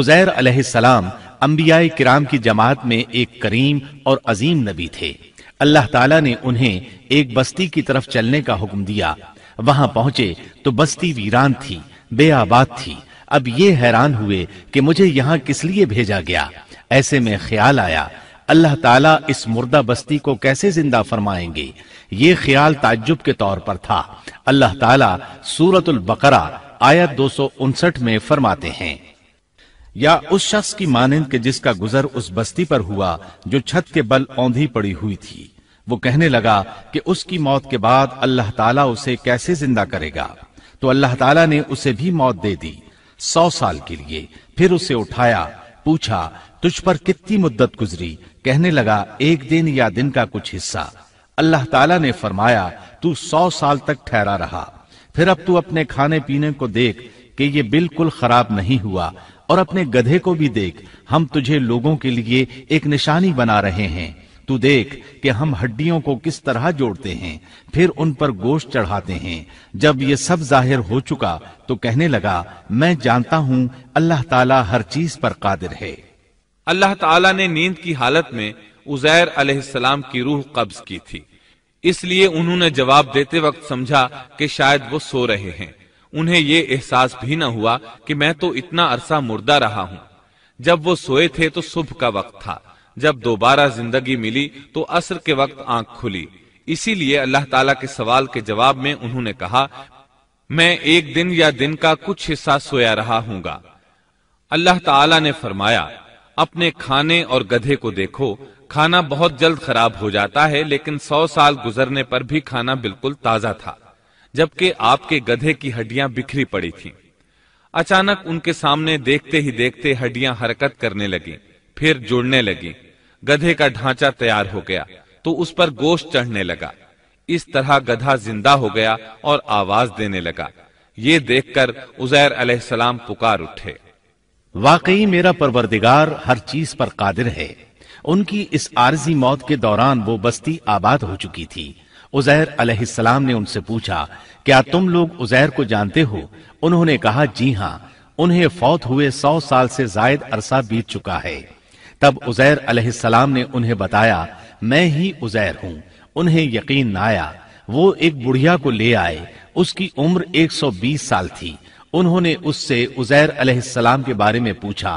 उजैर अलैहिस्सलाम अंबियाए किराम की जमात में एक करीम और अजीम नबी थे अल्लाह ताला ने उन्हें एक बस्ती की तरफ चलने का हुक्म दिया वहां पहुंचे तो बस्ती वीरान थी बेआबाद थी अब ये हैरान हुए कि मुझे यहाँ किस लिए भेजा गया ऐसे में ख्याल आया अल्लाह ताला इस मुर्दा बस्ती को कैसे जिंदा फरमाएंगे ये ख्याल ताज्जुब के तौर पर था अल्लाह ताला सूरतुल बकरा आयत दो में फरमाते हैं या उस शख्स की मानंद के जिसका गुजर उस बस्ती पर हुआ जो छत के बल औंधी पड़ी हुई थी वो कहने लगा कि उसकी मौत के बाद अल्लाह ताला उसे कैसे जिंदा करेगा तो अल्लाह ताला ने उसे भी मौत दे दी सौ साल के लिए फिर उसे उठाया पूछा तुझ पर कितनी मुद्दत गुजरी कहने लगा एक दिन या दिन का कुछ हिस्सा अल्लाह ताला ने फरमाया तू सौ साल तक ठहरा रहा फिर अब तू अपने खाने पीने को देख कि ये बिल्कुल खराब नहीं हुआ और अपने गधे को भी देख हम तुझे लोगों के लिए एक निशानी बना रहे हैं तू देख कि हम हड्डियों को किस तरह जोड़ते हैं फिर उन पर गोश्त चढ़ाते हैं जब ये सब जाहिर हो चुका तो कहने लगा मैं जानता हूं अल्लाह ताला हर चीज पर कादिर है अल्लाह ताला ने नींद की हालत में उजैर अलैहिस्सलाम की रूह कब्ज की थी इसलिए उन्होंने जवाब देते वक्त समझा कि शायद वो सो रहे हैं उन्हें ये एहसास भी न हुआ कि मैं तो इतना अरसा मुर्दा रहा हूँ जब वो सोए थे तो सुबह का वक्त था जब दोबारा जिंदगी मिली तो असर के वक्त आंख खुली इसीलिए अल्लाह ताला के सवाल के जवाब में उन्होंने कहा मैं एक दिन या दिन का कुछ हिस्सा सोया रहा हूंगा अल्लाह ताला ने फरमाया अपने खाने और गधे को देखो खाना बहुत जल्द खराब हो जाता है लेकिन सौ साल गुजरने पर भी खाना बिल्कुल ताजा था जबकि आपके गधे की हड्डियां बिखरी पड़ी थीं। अचानक उनके सामने देखते ही देखते हड्डियां हरकत करने लगी फिर जुड़ने लगी गधे का ढांचा तैयार हो गया तो उस पर गोश्त चढ़ने लगा इस तरह गधा जिंदा हो गया और आवाज देने लगा ये देखकर उजैर अलैहिस्सलाम पुकार उठे वाकई मेरा परवरदिगार हर चीज पर कादिर है उनकी इस आरजी मौत के दौरान वो बस्ती आबाद हो चुकी थी उजैर अलैहिस्सलाम ने उनसे पूछा क्या तुम लोग उजैर को जानते हो उन्होंने कहा जी हां उन्हें फौत हुए सौ साल से जायद अरसा बीत चुका है तब उजैर अलैहिस्सलाम ने उन्हें बताया मैं ही उजैर हूं उन्हें यकीन न आया वो एक बुढ़िया को ले आए उसकी उम्र 120 साल थी उन्होंने उससे उजैर अलैहिस्सलाम के बारे में पूछा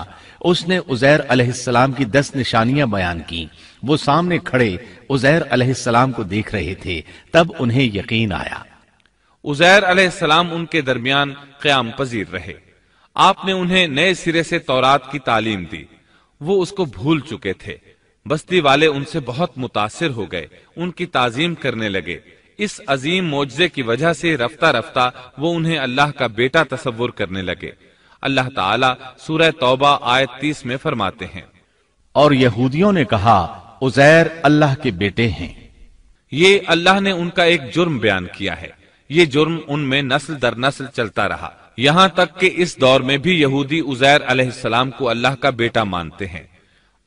उसने उजैर अलैहिस्सलाम की दस निशानियां बयान की वो सामने खड़े उजैर अलैहिस्सलाम को देख रहे थे तब उन्हें यकीन आया उजैर अलैहिस्सलाम उनके दरमियान क्याम पजीर रहे आपने उन्हें नए सिरे से तौरात की तालीम दी वो उसको भूल चुके थे बस्ती वाले उनसे बहुत मुतासिर हो गए उनकी ताजीम करने लगे इस अजीम मुआजे की वजह से रफ्ता रफ्ता वो उन्हें अल्लाह का बेटा तस्वुर करने लगे अल्लाह ताला सूरह तौबा आयत तीस में फरमाते हैं और यहूदियों ने कहा उजैर अल्लाह के बेटे हैं ये अल्लाह ने उनका एक जुर्म बयान किया है ये जुर्म उनमें नस्ल दर नस्ल चलता रहा यहाँ तक कि इस दौर में भी यहूदी उजैर अलैहिस्सलाम को अल्लाह का बेटा मानते हैं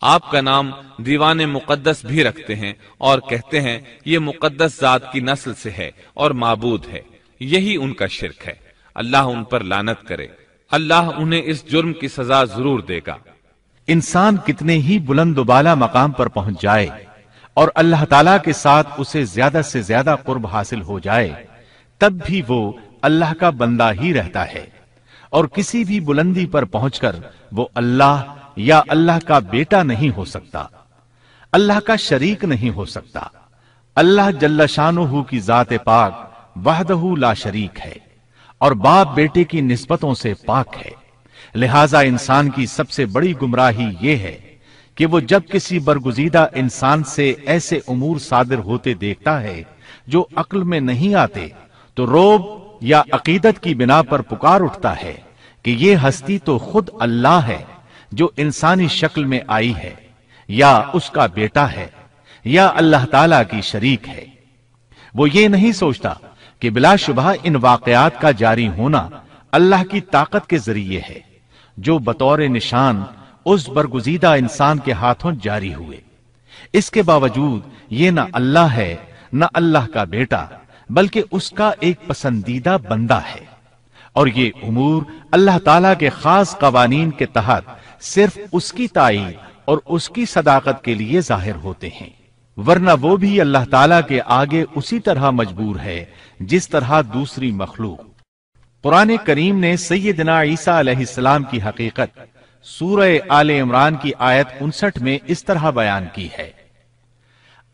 आपका नाम दीवान मुकद्दस भी रखते हैं और कहते हैं ये मुकद्दस जात की नस्ल से है और माबूद है यही उनका शिरक है अल्लाह उन पर लानत करे अल्लाह उन्हें इस जुर्म की सजा जरूर देगा इंसान कितने ही बुलंद बुलंदबाला मकाम पर पहुंच जाए और अल्लाह ताला के साथ उसे ज्यादा से ज्यादा कुर्ब हासिल हो जाए तब भी वो अल्लाह का बंदा ही रहता है और किसी भी बुलंदी पर पहुंचकर वो अल्लाह या अल्लाह का बेटा नहीं हो सकता अल्लाह का शरीक नहीं हो सकता अल्लाह जल्ला शाहू की जात पाक वहदहू ला शरीक है और बाप बेटे की निस्बतों से पाक है लिहाजा इंसान की सबसे बड़ी गुमराही यह है कि वो जब किसी बरगुजीदा इंसान से ऐसे उमूर सादिर होते देखता है जो अक्ल में नहीं आते तो रोब या अकीदत की बिना पर पुकार उठता है कि यह हस्ती तो खुद अल्लाह है जो इंसानी शक्ल में आई है या उसका बेटा है या अल्लाह ताला की शरीक है वो ये नहीं सोचता कि बिलाशुबह इन वाकयात का जारी होना अल्लाह की ताकत के जरिए है जो बतौर निशान उस बरगुजीदा इंसान के हाथों जारी हुए इसके बावजूद ये ना अल्लाह है ना अल्लाह का बेटा बल्कि उसका एक पसंदीदा बंदा है और ये उमूर अल्लाह ताला के खास कवानीन के तहत सिर्फ उसकी ताई और उसकी सदाकत के लिए जाहिर होते हैं वरना वो भी अल्लाह ताला के आगे उसी तरह मजबूर है जिस तरह दूसरी मखलूक पुराने करीम ने सैदना ईसा अलैहिस्सलाम की हकीकत सूरह आल इमरान की आयत उनसठ में इस तरह बयान की है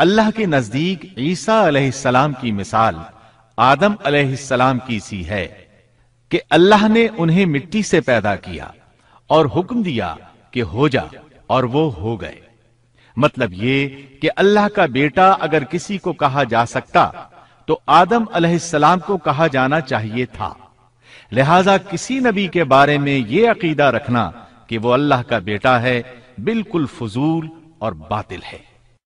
अल्लाह के नजदीक ईसा अलैहिस्सलाम की मिसाल आदम अलैहिस्सलाम की सी है कि अल्लाह ने उन्हें मिट्टी से पैदा किया और हुक्म दिया कि हो जा और वो हो गए मतलब ये कि अल्लाह का बेटा अगर किसी को कहा जा सकता तो आदम अलैहिस्सलाम को कहा जाना चाहिए था लिहाजा किसी नबी के बारे में यह अकीदा रखना कि वो अल्लाह का बेटा है बिल्कुल फजूल और बातिल है